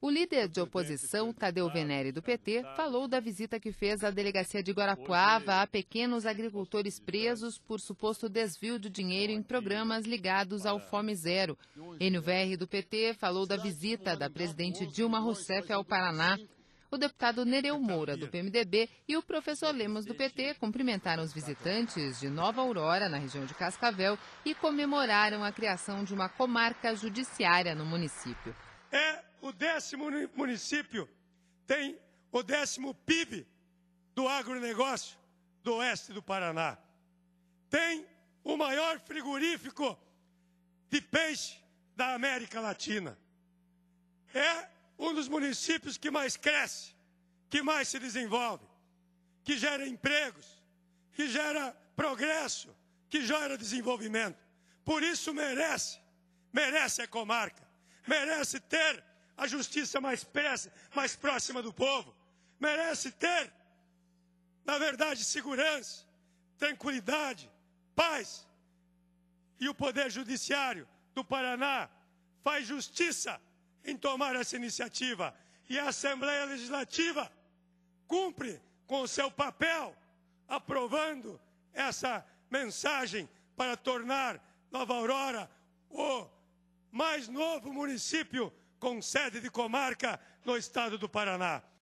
O líder de oposição, Tadeu Venere, do PT, falou da visita que fez à delegacia de Guarapuava a pequenos agricultores presos por suposto desvio de dinheiro em programas ligados ao Fome Zero. NVR do PT falou da visita da presidente Dilma Rousseff ao Paraná. O deputado Nereu Moura, do PMDB, e o professor Lemos, do PT, cumprimentaram os visitantes de Nova Aurora, na região de Cascavel, e comemoraram a criação de uma comarca judiciária no município. É o décimo município, tem o décimo PIB do agronegócio do oeste do Paraná. Tem o maior frigorífico de peixe da América Latina. É um dos municípios que mais cresce, que mais se desenvolve, que gera empregos, que gera progresso, que gera desenvolvimento. Por isso merece, merece a comarca, merece ter a justiça mais, pressa, mais próxima do povo. Merece ter, na verdade, segurança, tranquilidade, paz. E o Poder Judiciário do Paraná faz justiça em tomar essa iniciativa. E a Assembleia Legislativa cumpre com o seu papel, aprovando essa mensagem para tornar Nova Aurora o mais novo município com sede de comarca no estado do Paraná.